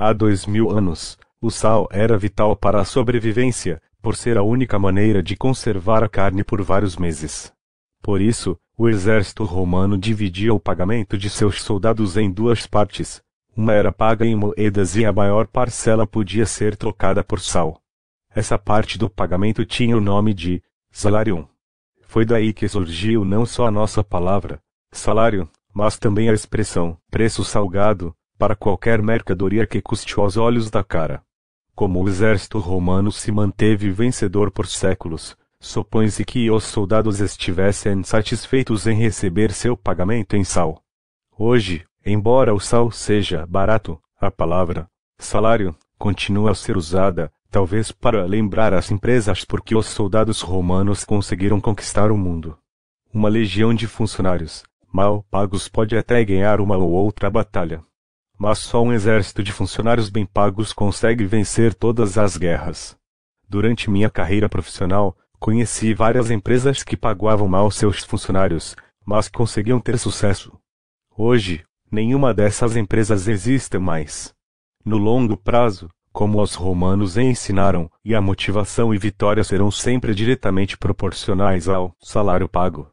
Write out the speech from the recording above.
Há dois mil anos, o sal era vital para a sobrevivência, por ser a única maneira de conservar a carne por vários meses. Por isso, o exército romano dividia o pagamento de seus soldados em duas partes. Uma era paga em moedas e a maior parcela podia ser trocada por sal. Essa parte do pagamento tinha o nome de salarium. Foi daí que surgiu não só a nossa palavra salário, mas também a expressão preço salgado, para qualquer mercadoria que custe aos olhos da cara. Como o exército romano se manteve vencedor por séculos, supõe-se que os soldados estivessem satisfeitos em receber seu pagamento em sal. Hoje, embora o sal seja barato, a palavra salário continua a ser usada, talvez para lembrar as empresas porque os soldados romanos conseguiram conquistar o mundo. Uma legião de funcionários, mal pagos, pode até ganhar uma ou outra batalha. Mas só um exército de funcionários bem pagos consegue vencer todas as guerras. Durante minha carreira profissional, conheci várias empresas que pagavam mal seus funcionários, mas conseguiam ter sucesso. Hoje, nenhuma dessas empresas existe mais. No longo prazo, como os romanos ensinaram, e a motivação e vitória serão sempre diretamente proporcionais ao salário pago.